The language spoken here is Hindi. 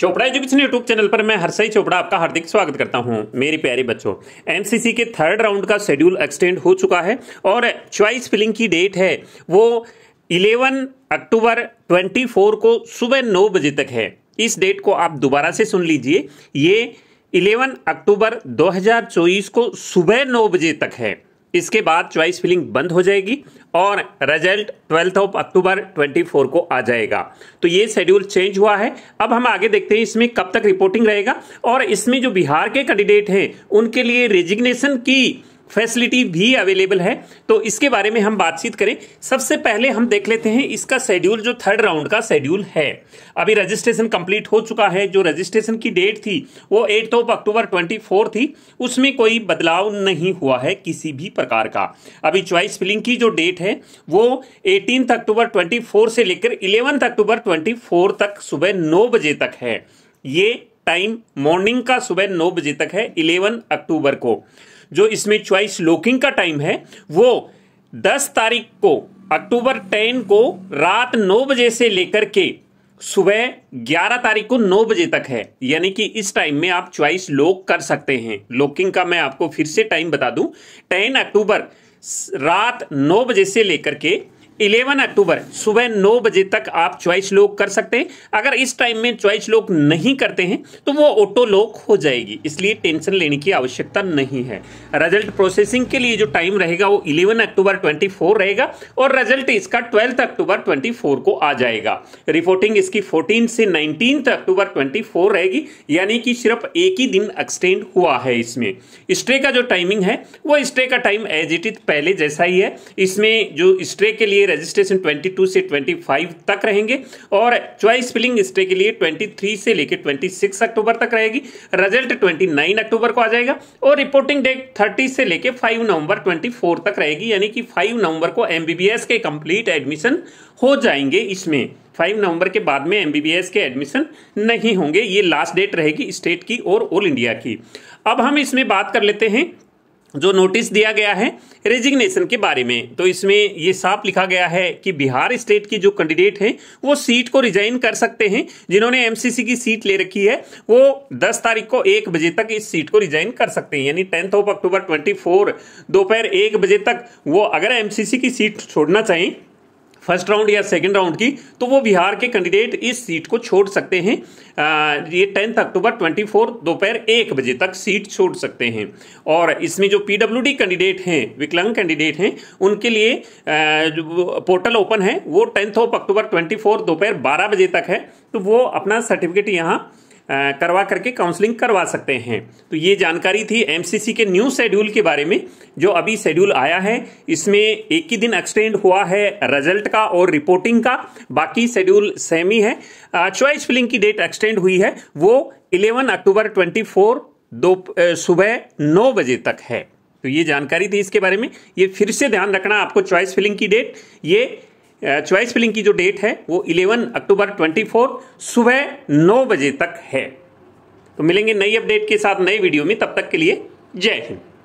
चोपड़ा एजुकेशन यूट्यूब चैनल पर मैं हर्षई चोपड़ा आपका हार्दिक स्वागत करता हूं मेरे प्यारे बच्चों एमसीसी के थर्ड राउंड का शेड्यूल एक्सटेंड हो चुका है और चॉइस फिलिंग की डेट है वो 11 अक्टूबर 24 को सुबह नौ बजे तक है इस डेट को आप दोबारा से सुन लीजिए ये 11 अक्टूबर 2024 को सुबह नौ बजे तक है इसके बाद चॉइस फिलिंग बंद हो जाएगी और रिजल्ट ट्वेल्थ ऑफ अक्टूबर 24 को आ जाएगा तो ये शेड्यूल चेंज हुआ है अब हम आगे देखते हैं इसमें कब तक रिपोर्टिंग रहेगा और इसमें जो बिहार के कैंडिडेट हैं उनके लिए रेजिग्नेशन की फैसिलिटी भी अवेलेबल है तो इसके बारे में हम बातचीत करें सबसे पहले हम देख लेते हैं इसका शेड्यूल जो थर्ड राउंड का शेड्यूल है अभी रजिस्ट्रेशन कंप्लीट हो चुका है जो रजिस्ट्रेशन की डेट थी वो eight of October twenty four थी उसमें कोई बदलाव नहीं हुआ है किसी भी प्रकार का अभी च्वाइस फिलिंग की जो डेट है वो एटीन अक्टूबर ट्वेंटी फोर से लेकर इलेवंथ अक्टूबर ट्वेंटी फोर तक सुबह नौ बजे तक है ये टाइम मॉर्निंग का सुबह नौ बजे तक है इलेवन अक्टूबर को जो इसमें च्वाइस लोकिंग का टाइम है वो दस तारीख को अक्टूबर टेन को रात नौ बजे से लेकर के सुबह ग्यारह तारीख को नौ बजे तक है यानी कि इस टाइम में आप च्वाइस लॉक कर सकते हैं लोकिंग का मैं आपको फिर से टाइम बता दूं टेन अक्टूबर रात नौ बजे से लेकर के 11 अक्टूबर सुबह नौ बजे तक आप चॉइस लॉक कर सकते हैं अगर इस टाइम में चॉइस लॉक नहीं करते हैं तो वो ऑटो लॉक हो जाएगी इसलिए टेंशन लेने की आवश्यकता नहीं है रिजल्ट प्रोसेसिंग के लिए जो टाइम रहेगा वो 11 अक्टूबर 24 रहेगा और रिजल्ट इसका 12 अक्टूबर 24 को आ जाएगा रिपोर्टिंग इसकी 14 से 19 अक्टूबर 24 रहेगी यानी कि सिर्फ एक ही दिन एक्सटेंड हुआ है इसमें स्ट्रे का जो टाइमिंग है वो स्ट्रे का टाइम एज इट इज पहले जैसा ही है इसमें जो स्ट्रे के लिए लिए रजिस्ट्रेशन 22 से 25 तक रहेंगे और चॉइस फिलिंग स्टे के लिए 23 से लेकर 26 अक्टूबर तक रहेगी रिजल्ट 29 अक्टूबर को आ जाएगा और रिपोर्टिंग डेट 30 से लेकर 5 नवंबर 24 तक रहेगी यानी कि 5 नवंबर को एमबीबीएस के कंप्लीट एडमिशन हो जाएंगे इसमें 5 नवंबर के बाद में एमबीबीएस के एडमिशन नहीं होंगे ये लास्ट डेट रहेगी स्टेट की और ऑल इंडिया की अब हम इसमें बात कर लेते हैं जो नोटिस दिया गया है रेजिग्नेशन के बारे में तो इसमें ये साफ लिखा गया है कि बिहार स्टेट की जो कैंडिडेट हैं वो सीट को रिजाइन कर सकते हैं जिन्होंने एमसीसी की सीट ले रखी है वो 10 तारीख को एक बजे तक इस सीट को रिजाइन कर सकते हैं यानी टेंथ ऑफ अक्टूबर 24 दोपहर एक बजे तक वो अगर एमसीसी की सीट छोड़ना चाहें फर्स्ट राउंड या सेकंड राउंड की तो वो बिहार के कैंडिडेट इस सीट को छोड़ सकते हैं आ, ये टेंथ अक्टूबर ट्वेंटी फोर दोपहर एक बजे तक सीट छोड़ सकते हैं और इसमें जो पीडब्ल्यूडी कैंडिडेट हैं विकलांग कैंडिडेट हैं उनके लिए आ, जो पोर्टल ओपन है वो tenth of October twenty four दोपहर बारह बजे तक है तो वो अपना सर्टिफिकेट यहाँ करवा करके काउंसलिंग करवा सकते हैं तो ये जानकारी थी एमसीसी के न्यू शेड्यूल के बारे में जो अभी शेड्यूल आया है इसमें एक ही दिन एक्सटेंड हुआ है रिजल्ट का और रिपोर्टिंग का बाकी शेड्यूल सेम ही है चॉइस फिलिंग की डेट एक्सटेंड हुई है वो 11 अक्टूबर 24 दो सुबह नौ बजे तक है तो ये जानकारी थी इसके बारे में ये फिर से ध्यान रखना आपको चॉइस फिलिंग की डेट ये चॉइस फिलिंग की जो डेट है वो 11 अक्टूबर 24 सुबह नौ बजे तक है तो मिलेंगे नई अपडेट के साथ नए वीडियो में तब तक के लिए जय हिंद